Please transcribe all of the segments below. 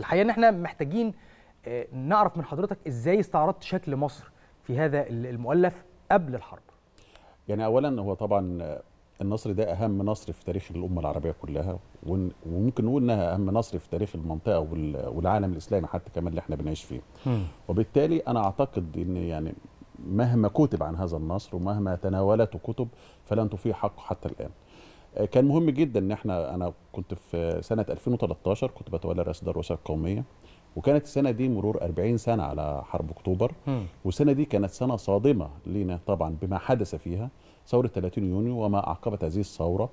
الحقيقه ان احنا محتاجين آه، نعرف من حضرتك ازاي استعرضت شكل مصر في هذا المؤلف قبل الحرب يعني اولا هو طبعا آه، النصر ده اهم نصر في تاريخ الامه العربيه كلها وممكن نقول انها اهم نصر في تاريخ المنطقه والعالم الاسلامي حتى كمان اللي احنا بنعيش فيه وبالتالي انا اعتقد ان يعني مهما كتب عن هذا النصر ومهما تناولته كتب فلن تفيه حقه حتى الان آه، كان مهم جدا ان احنا انا كنت في سنه 2013 كنت بتولى رئاسه الدراسه القوميه وكانت السنه دي مرور 40 سنه على حرب اكتوبر والسنه دي كانت سنه صادمه لينا طبعا بما حدث فيها ثوره 30 يونيو وما اعقبت هذه الثوره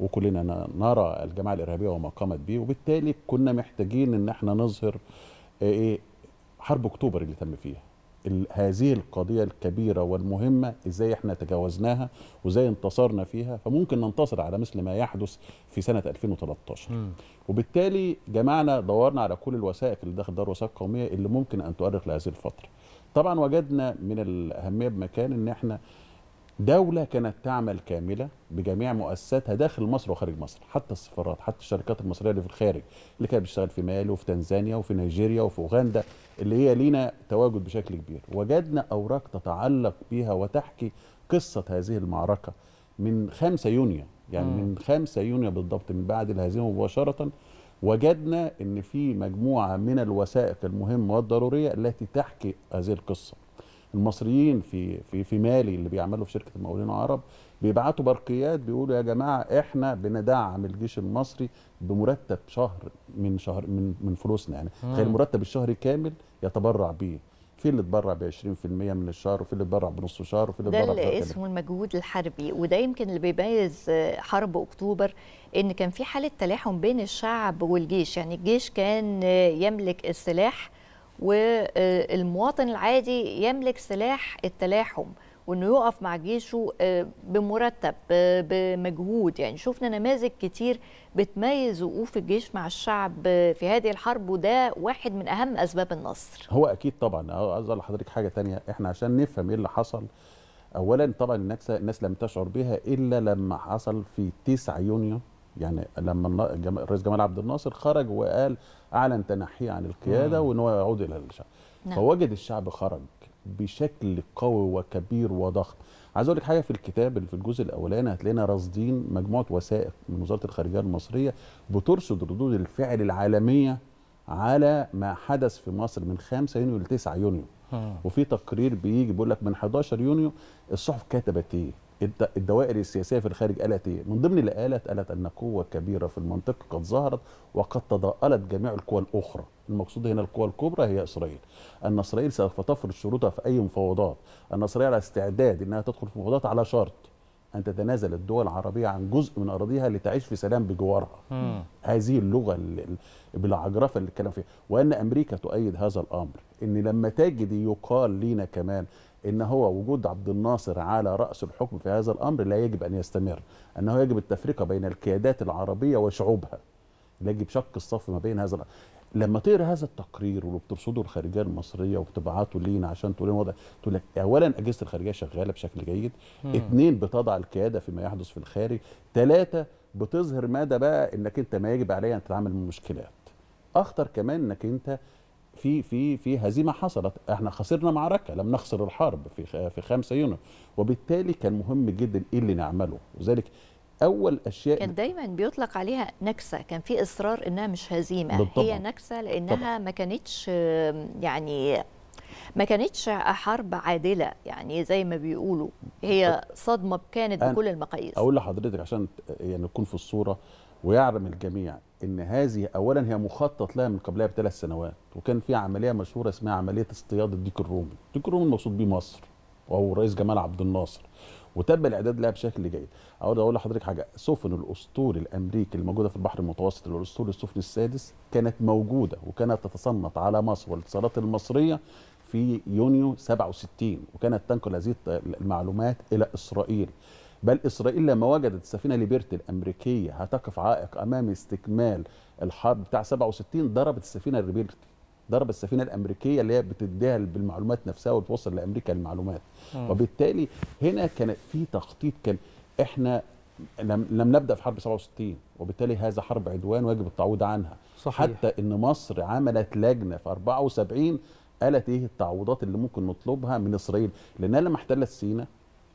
وكلنا نرى الجماعه الارهابيه وما قامت به وبالتالي كنا محتاجين ان احنا نظهر آه، ايه حرب اكتوبر اللي تم فيها هذه القضية الكبيرة والمهمة ازاي احنا تجاوزناها وازاي انتصرنا فيها فممكن ننتصر على مثل ما يحدث في سنة 2013 م. وبالتالي جمعنا دورنا على كل الوثائق اللي داخل دار وثائق قومية اللي ممكن أن تؤرخ لهذه الفترة طبعا وجدنا من الأهمية بمكان ان احنا دولة كانت تعمل كاملة بجميع مؤسساتها داخل مصر وخارج مصر حتى السفارات حتى الشركات المصرية اللي في الخارج اللي كانت بتشتغل في مالي وفي تنزانيا وفي نيجيريا وفي أوغندا اللي هي لينا تواجد بشكل كبير وجدنا أوراق تتعلق بها وتحكي قصة هذه المعركة من 5 يونيو يعني م. من 5 يونيو بالضبط من بعد الهزيمة مباشرة وجدنا ان في مجموعه من الوثائق المهمه والضروريه التي تحكي هذه القصه المصريين في في في مالي اللي بيعملوا في شركه المقاولين العرب بيبعتوا برقيات بيقولوا يا جماعه احنا بندعم الجيش المصري بمرتب شهر من شهر من من فلوسنا يعني تخيل مرتب الشهر كامل يتبرع بيه في اللي اتبرع ب 20% من الشهر وفي اللي اتبرع بنص شهر وفي اللي اتبرع ده اللي اسمه المجهود الحربي وده يمكن اللي بيميز آه، حرب اكتوبر ان كان في حاله تلاحم بين الشعب والجيش يعني الجيش كان آه، يملك السلاح والمواطن العادي يملك سلاح التلاحم وانه يقف مع جيشه آه، بمرتب آه، بمجهود يعني شفنا نماذج كتير بتميز وقوف الجيش مع الشعب آه، في هذه الحرب وده واحد من اهم اسباب النصر هو اكيد طبعا عايز اقول لحضرتك حاجه تانية احنا عشان نفهم ايه اللي حصل اولا طبعا الناس الناس لم تشعر بها الا لما حصل في 9 يونيو يعني لما الرئيس جمال عبد الناصر خرج وقال اعلن تنحيه عن القياده وان هو يعود الى الشعب نعم. فوجد الشعب خرج بشكل قوي وكبير وضخم عايز اقول لك حاجه في الكتاب اللي في الجزء الاولاني هتلاقينا راصدين مجموعه وثائق من وزاره الخارجيه المصريه بترصد ردود الفعل العالميه على ما حدث في مصر من 5 يونيو ل 9 يونيو وفي تقرير بيجي بيقول لك من 11 يونيو الصحف كتبت ايه الدوائر السياسية في الخارج قالت إيه؟ من ضمن اللي قالت قالت أن قوة كبيرة في المنطقة قد ظهرت وقد تضاءلت جميع القوى الأخرى المقصود هنا القوى الكبرى هي إسرائيل أن إسرائيل سوف تفرض شروطها في أي مفاوضات أن إسرائيل على استعداد أنها تدخل في مفاوضات على شرط أن تتنازل الدول العربية عن جزء من أراضيها لتعيش في سلام بجوارها هذه اللغة بالعجرفة اللي اتكلم فيها وأن أمريكا تؤيد هذا الأمر أن لما تجد يقال لينا كمان ان هو وجود عبد الناصر على راس الحكم في هذا الامر لا يجب ان يستمر انه يجب التفرقه بين القيادات العربيه وشعوبها يجب شق الصف ما بين هذا الأمر. لما تقرا هذا التقرير واللي بترصده الخارجيه المصريه وبتبعته لينا عشان تقول الوضع تقول لك اولا اجهزه الخارجيه شغاله بشكل جيد، مم. اثنين بتضع القياده فيما يحدث في الخارج، ثلاثه بتظهر مدى بقى انك انت ما يجب عليك ان تتعامل من المشكلات. اخطر كمان انك انت في في في هزيمه حصلت احنا خسرنا معركه لم نخسر الحرب في في 5 يونيو وبالتالي كان مهم جدا ايه اللي نعمله لذلك اول اشياء كان دايما بيطلق عليها نكسه كان في اصرار انها مش هزيمه بالطبع. هي نكسه لانها طبع. ما كانتش يعني ما كانتش حرب عادله يعني زي ما بيقولوا هي صدمه كانت بكل المقاييس اقول لحضرتك عشان يعني نكون في الصوره ويعلم الجميع ان هذه اولا هي مخطط لها من قبلها بثلاث سنوات وكان في عمليه مشهوره اسمها عمليه اصطياد الديك الرومي الديك الرومي المقصود به مصر وهو الرئيس جمال عبد الناصر وتم الاعداد لها بشكل جيد اقول اقول لحضرتك حاجه سفن الاسطول الامريكي الموجوده في البحر المتوسط اللي الاسطول السفن السادس كانت موجوده وكانت تتصنت على مصر والاتصالات المصريه في يونيو 67 وكانت تنقل هذه المعلومات الى اسرائيل بل إسرائيل لما وجدت السفينة ليبرتي الأمريكية هتقف عائق أمام استكمال الحرب بتاع 67 ضربت السفينة ليبرتي ضرب السفينه الامريكيه اللي هي بتديها بالمعلومات نفسها وتوصل لامريكا المعلومات وبالتالي هنا كان في تخطيط كان احنا لم, لم نبدا في حرب 67 وبالتالي هذا حرب عدوان ويجب التعويض عنها صحيح. حتى ان مصر عملت لجنه في 74 قالت ايه التعويضات اللي ممكن نطلبها من اسرائيل لانها لما احتلت سينا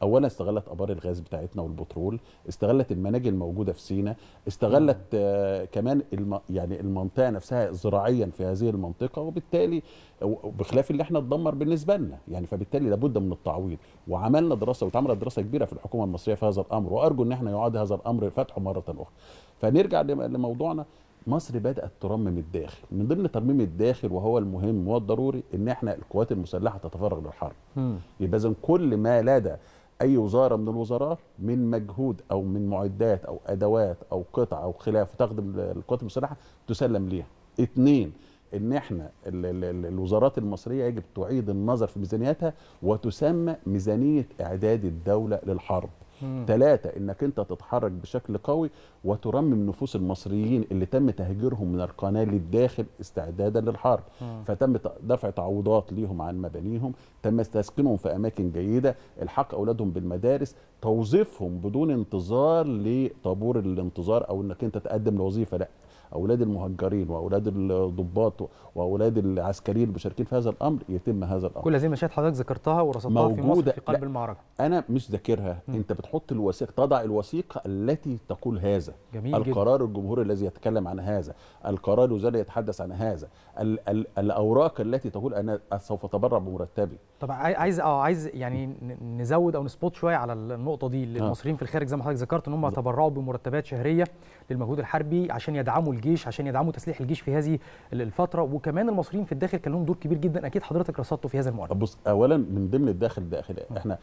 اولا استغلت ابار الغاز بتاعتنا والبترول استغلت المناجم الموجوده في سينا استغلت نعم. آه كمان الم يعني المنطقه نفسها زراعيا في هذه المنطقه وبالتالي بخلاف اللي احنا اتدمر بالنسبه لنا يعني فبالتالي لابد من التعويض وعملنا دراسه واتعملت دراسه كبيره في الحكومه المصريه في هذا الامر وارجو ان احنا يعاد هذا الامر فتحه مره اخرى فنرجع لموضوعنا مصر بدات ترمم الداخل من ضمن ترميم الداخل وهو المهم والضروري ان احنا القوات المسلحه تتفرغ للحرب يبقى اذا كل ما لدى اي وزاره من الوزارات من مجهود او من معدات او ادوات او قطع او خلاف تخدم القوات المسلحه تسلم ليها اثنين ان احنا الوزارات المصريه يجب تعيد النظر في ميزانياتها وتسمى ميزانيه اعداد الدوله للحرب ثلاثة انك انت تتحرك بشكل قوي وترمم نفوس المصريين اللي تم تهجيرهم من القناة للداخل استعدادا للحرب مم. فتم دفع تعويضات ليهم عن مبانيهم تم تسكنهم في اماكن جيدة الحق اولادهم بالمدارس توظيفهم بدون انتظار لطابور الانتظار او انك انت تقدم لوظيفة لا اولاد المهجرين واولاد الضباط واولاد العسكريين المشاركين في هذا الامر يتم هذا الامر كل هذه المشاهد حضرتك ذكرتها ورصدتها في مصر في قلب المعركه انا مش ذاكرها انت بتحط الوثيقه تضع الوثيقه التي تقول هذا جميل القرار جدا. الجمهوري الذي يتكلم عن هذا القرار الوزاري يتحدث عن هذا ال ال الاوراق التي تقول انا سوف اتبرع بمرتبي طب عايز اه عايز يعني نزود او نسبوت شويه على النقطه دي آه. للمصريين في الخارج زي ما حضرتك ذكرت ان هم تبرعوا بمرتبات شهريه للمجهود الحربي عشان يدعموا الجيش عشان يدعموا تسليح الجيش في هذه الفتره وكمان المصريين في الداخل كان لهم دور كبير جدا اكيد حضرتك رصدته في هذا المؤتمر بص اولا من ضمن الداخل الداخل احنا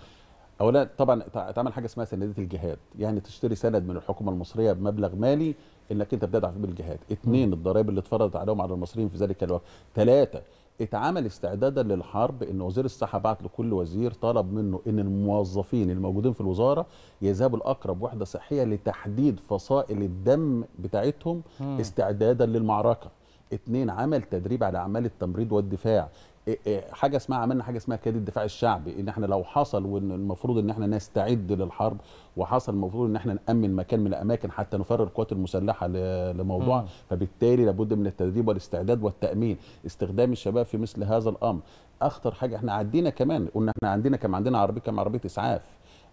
اولا طبعا اتعمل حاجه اسمها سندات الجهاد يعني تشتري سند من الحكومه المصريه بمبلغ مالي انك انت بتدعم بالجهاد اثنين الضرائب اللي اتفرضت عليهم على المصريين في ذلك الوقت ثلاثه اتعمل استعدادا للحرب ان وزير الصحه بعت لكل وزير طلب منه ان الموظفين الموجودين في الوزاره يذهبوا لاقرب وحده صحيه لتحديد فصائل الدم بتاعتهم استعدادا للمعركه اثنين عمل تدريب على اعمال التمريض والدفاع إيه، إيه، حاجه اسمها عملنا حاجه اسمها كيد الدفاع الشعبي ان احنا لو حصل وان المفروض ان احنا نستعد للحرب وحصل المفروض ان احنا نامن مكان من الاماكن حتى نفرغ القوات المسلحه لموضوع م. فبالتالي لابد من التدريب والاستعداد والتامين استخدام الشباب في مثل هذا الامر اخطر حاجه احنا عدينا كمان قلنا احنا عندنا كم عندنا عربيه كم عربيه اسعاف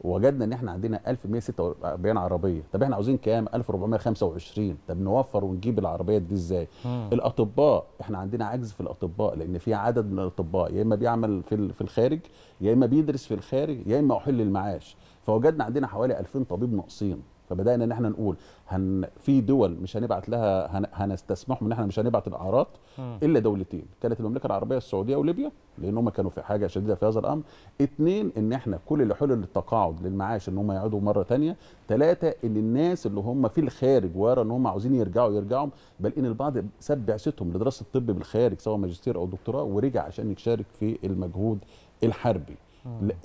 وجدنا ان احنا عندنا 1146 عربيه طب احنا عاوزين كام 1425 طب نوفر ونجيب العربيات دي ازاي مم. الاطباء احنا عندنا عجز في الاطباء لان في عدد من الاطباء يا اما بيعمل في في الخارج يا اما بيدرس في الخارج يا اما احل المعاش فوجدنا عندنا حوالي 2000 طبيب ناقصين فبدانا ان احنا نقول هن في دول مش هنبعت لها هن... هنستسمحهم ان احنا مش هنبعت الاعراض الا دولتين كانت المملكه العربيه السعوديه وليبيا لان هم كانوا في حاجه شديده في هذا الامر اثنين ان احنا كل اللي حلل التقاعد للمعاش ان هم يقعدوا مره ثانيه ثلاثه ان الناس اللي هم في الخارج ورا ان هم عاوزين يرجعوا يرجعوا بل ان البعض ساب بعثتهم لدراسه الطب بالخارج سواء ماجستير او دكتوراه ورجع عشان يشارك في المجهود الحربي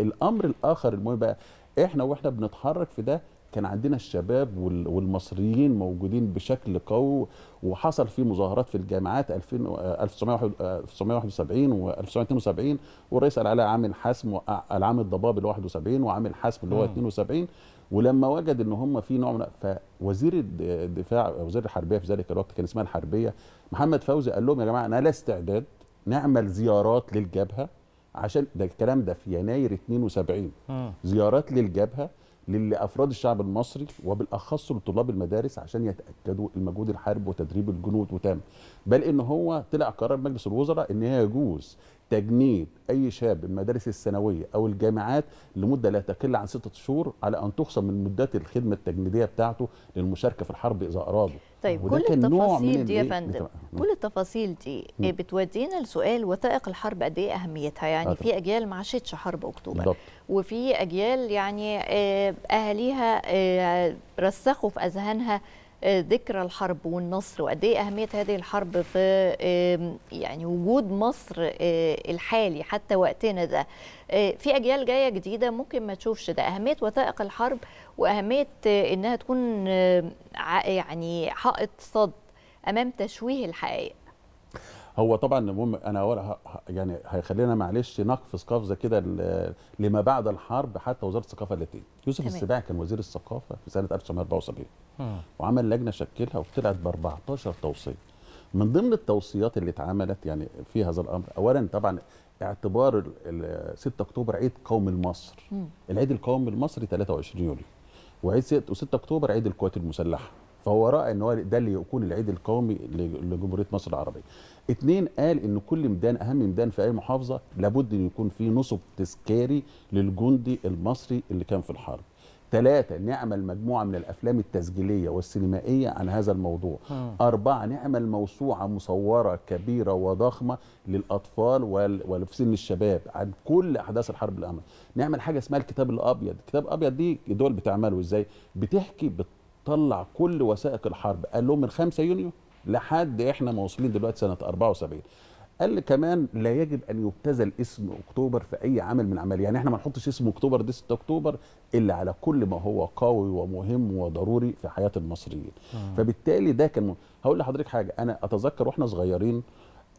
الامر الاخر المهم بقى احنا واحنا بنتحرك في ده كان عندنا الشباب والمصريين موجودين بشكل قوي وحصل في مظاهرات في الجامعات 1971 و 1972 والرئيس قال عليها عامل حسم آه، العام الضباب ال 71 وعامل حسم اللي هو 72 ولما وجد ان هم في نوع من فوزير الدفاع وزير الحربيه في ذلك الوقت كان اسمها الحربيه محمد فوزي قال لهم يا جماعه انا لا استعداد نعمل زيارات للجبهه عشان ده الكلام ده في يناير 72 زيارات للجبهه لافراد الشعب المصري وبالاخص لطلاب المدارس عشان يتاكدوا المجهود الحرب وتدريب الجنود وتام بل ان هو طلع قرار مجلس الوزراء ان هي يجوز تجنيد اي شاب المدارس الثانويه او الجامعات لمده لا تقل عن سته شهور على ان تخصم من مدات الخدمه التجنيديه بتاعته للمشاركه في الحرب اذا ارادوا طيب كل التفاصيل دي يا فندم كل التفاصيل دي بتودينا لسؤال وثائق الحرب قد ايه اهميتها يعني أيوة. في اجيال ما عاشتش حرب اكتوبر بالضبط. وفي اجيال يعني آه، اهاليها آه، رسخوا في اذهانها آه، ذكرى الحرب والنصر وقد ايه اهميه هذه الحرب في يعني وجود مصر آه، الحالي حتى وقتنا ده آه، في اجيال جايه جديده ممكن ما تشوفش ده اهميه وثائق الحرب واهميه انها تكون يعني حائط صد امام تشويه الحقائق هو طبعا مهم انا يعني هيخلينا معلش نقفز قفزه كده لما بعد الحرب حتى وزاره الثقافه اللي يوسف السباع كان وزير الثقافه في سنه 1974 وعمل لجنه شكلها وطلعت ب 14 توصيه من ضمن التوصيات اللي اتعملت يعني في هذا الامر اولا طبعا اعتبار 6 اكتوبر عيد قومي لمصر العيد القومي المصري 23 يوليو وعيد 6 اكتوبر عيد القوات المسلحه فهو راى ان هو ده اللي يكون العيد القومي لجمهوريه مصر العربيه اثنين قال ان كل ميدان اهم ميدان في اي محافظه لابد ان يكون فيه نصب تذكاري للجندي المصري اللي كان في الحرب ثلاثة نعمل مجموعة من الأفلام التسجيلية والسينمائية عن هذا الموضوع م. أربعة نعمل موسوعة مصورة كبيرة وضخمة للأطفال وفي سن الشباب عن كل أحداث الحرب الأمريكية نعمل حاجة اسمها الكتاب الأبيض الكتاب الأبيض دي الدول بتعمله إزاي بتحكي بت طلع كل وثائق الحرب قال لهم من 5 يونيو لحد احنا مواصلين دلوقتي سنه 74 قال كمان لا يجب ان يبتذل اسم اكتوبر في اي عمل من عمل يعني احنا ما نحطش اسم اكتوبر دي 6 اكتوبر الا على كل ما هو قوي ومهم وضروري في حياه المصريين آه. فبالتالي ده كان هقول لحضرتك حاجه انا اتذكر واحنا صغيرين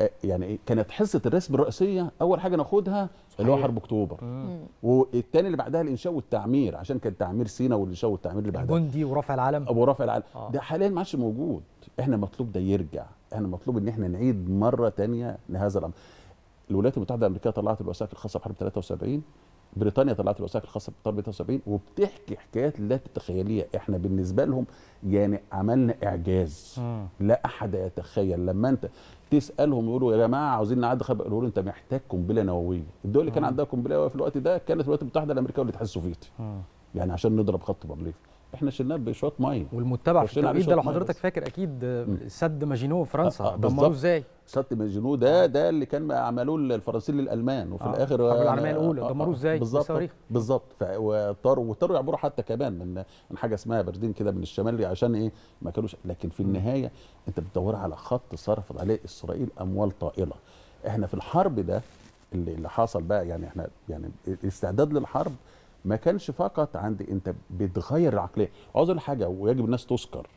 آه، يعني كانت حصه الرسم الرئيسيه اول حاجه ناخدها اللي هو حرب اكتوبر والتاني اللي بعدها الانشاء والتعمير عشان كان تعمير سينا والانشاء والتعمير اللي بعدها جندي ورفع العلم ابو رفع العلم آه. ده حاليا ما عادش موجود احنا مطلوب ده يرجع احنا مطلوب ان احنا نعيد مره تانية لهذا الامر الولايات المتحده الامريكيه طلعت الوثائق الخاصه بحرب 73 بريطانيا طلعت الوثائق الخاصه باطار 73 وبتحكي حكايات لا تتخيليها احنا بالنسبه لهم يعني عملنا اعجاز لا احد يتخيل لما انت تسالهم يقولوا يا جماعه عاوزين نعدي خبر يقولوا انت محتاج قنبله نوويه الدول اللي كان عندها قنبله نوويه في الوقت ده كانت الولايات المتحده الامريكيه والاتحاد السوفيتي يعني عشان نضرب خط بارليف احنا شلناه بشويه ميه والمتبع في التوقيت ده لو حضرتك فاكر اكيد سد ماجينو في فرنسا آه، آه، دمروه ازاي؟ سد ماجينو ده آه. ده اللي كان عملوه الفرنسيين للالمان وفي آه. الاخر الحرب العالميه الاولى آه دمروه ازاي؟ بالظبط بالظبط واضطروا واضطروا يعبروا حتى كمان من من حاجه اسمها برلين كده من الشمال عشان ايه ما كانوش لكن في النهايه انت بتدور على خط صرفت عليه اسرائيل اموال طائله احنا في الحرب ده اللي, اللي حصل بقى يعني احنا يعني الاستعداد للحرب ما كانش فقط عند انت بتغير العقليه عاوز حاجه ويجب الناس تذكر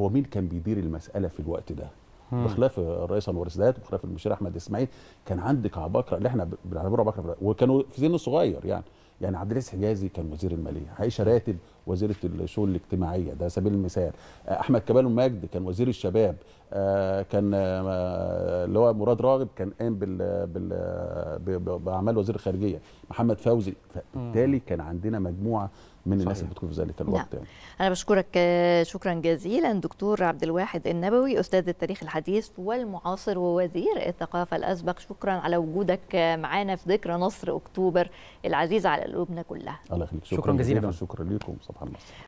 هو مين كان بيدير المساله في الوقت ده بخلاف الرئيس انور السادات وبخلاف المشير احمد اسماعيل كان عندك عباقره اللي احنا بنعتبره عباقره وكانوا في سن صغير يعني يعني عبد العزيز حجازي كان وزير الماليه عائشه راتب وزيره الشؤون الاجتماعيه ده سبيل المثال آه، احمد كمال مجد كان وزير الشباب آه، كان آه، اللي هو مراد راغب كان قام بال بال باعمال وزير الخارجيه محمد فوزي فبالتالي كان عندنا مجموعه من الناس اللي بتكون في ذلك نعم. الوقت نعم. يعني. انا بشكرك شكرا جزيلا دكتور عبد الواحد النبوي استاذ التاريخ الحديث والمعاصر ووزير الثقافه الاسبق شكرا على وجودك معانا في ذكرى نصر اكتوبر العزيزه على قلوبنا كلها الله يخليك شكرا, شكرا جزيلا شكرا لكم 不好意思。